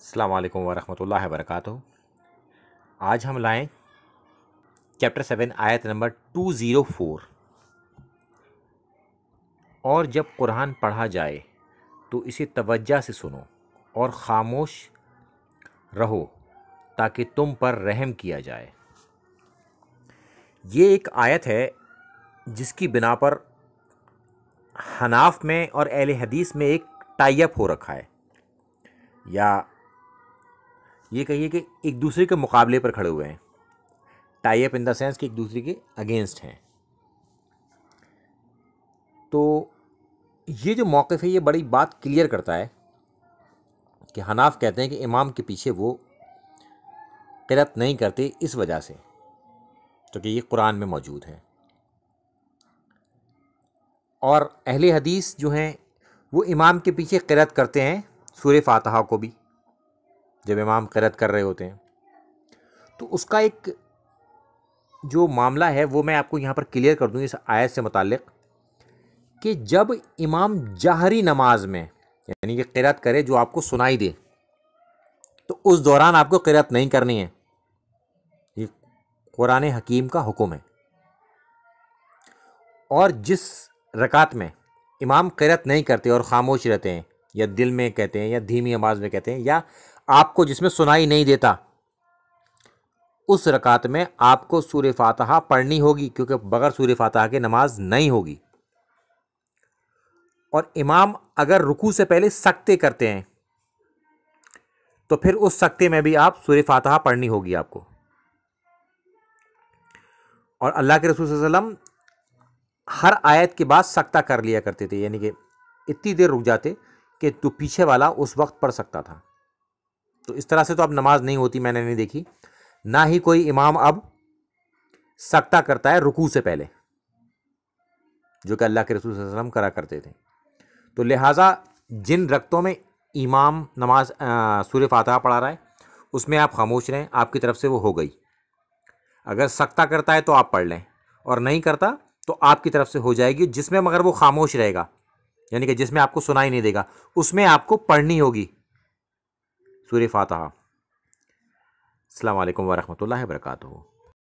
अल्लाम वरहमल वर्क आज हम लाएँ चैप्टर सेवन आयत नंबर टू ज़ीरो फोर और जब कुरान पढ़ा जाए तो इसे तवज्जा से सुनो और ख़ामोश रहो ताकि तुम पर रहम किया जाए ये एक आयत है जिसकी बिना पर हनाफ में और अहल हदीस में एक टाइप हो रखा है या ये कहिए कि एक दूसरे के मुकाबले पर खड़े हुए हैं tie up in the sense कि एक दूसरे के अगेंस्ट हैं तो ये जो मौक़ है ये बड़ी बात क्लियर करता है कि हनाफ कहते हैं कि इमाम के पीछे वो किरत नहीं करते इस वजह से तो कि ये कुरान में मौजूद है और अहले हदीस जो हैं वो इमाम के पीछे किरत करते हैं सूर्य फातहा को भी जब इमाम करत कर रहे होते हैं तो उसका एक जो मामला है वो मैं आपको यहाँ पर क्लियर कर दूँ इस आयत से मुतक़ कि जब इमाम जहरी नमाज में यानी कि किरत करे जो आपको सुनाई दे तो उस दौरान आपको किरत नहीं करनी है ये कुरान हकीम का हुक्म है और जिस रकात में इमाम किरत नहीं करते और ख़ामोश रहते हैं या दिल में कहते हैं या धीमी आवाज़ में कहते हैं या आपको जिसमें सुनाई नहीं देता उस रकात में आपको सूर्य फातहा पढ़नी होगी क्योंकि बगैर सूर्य फातहा की नमाज नहीं होगी और इमाम अगर रुकू से पहले सख्ते करते हैं तो फिर उस सख्ते में भी आप सूर्य फातहा पढ़नी होगी आपको और अल्लाह के रसूल वसलम हर आयत के बाद सख्ता कर लिया करते थे यानी कि इतनी देर रुक जाते कि तो पीछे वाला उस वक्त पढ़ सकता था तो इस तरह से तो अब नमाज नहीं होती मैंने नहीं देखी ना ही कोई इमाम अब सकता करता है रुकू से पहले जो कि अल्लाह के रसूल वसलम करा करते थे तो लिहाजा जिन रक्तों में इमाम नमाज सूर्य फातहा पढ़ा रहा है उसमें आप खामोश रहें आपकी तरफ से वो हो गई अगर सकता करता है तो आप पढ़ लें और नहीं करता तो आपकी तरफ से हो जाएगी जिसमें मगर वो खामोश रहेगा यानी कि जिसमें आपको सुनाई नहीं देगा उसमें आपको पढ़नी होगी سورة فاتحة السلام عليكم ورحمة الله وبركاته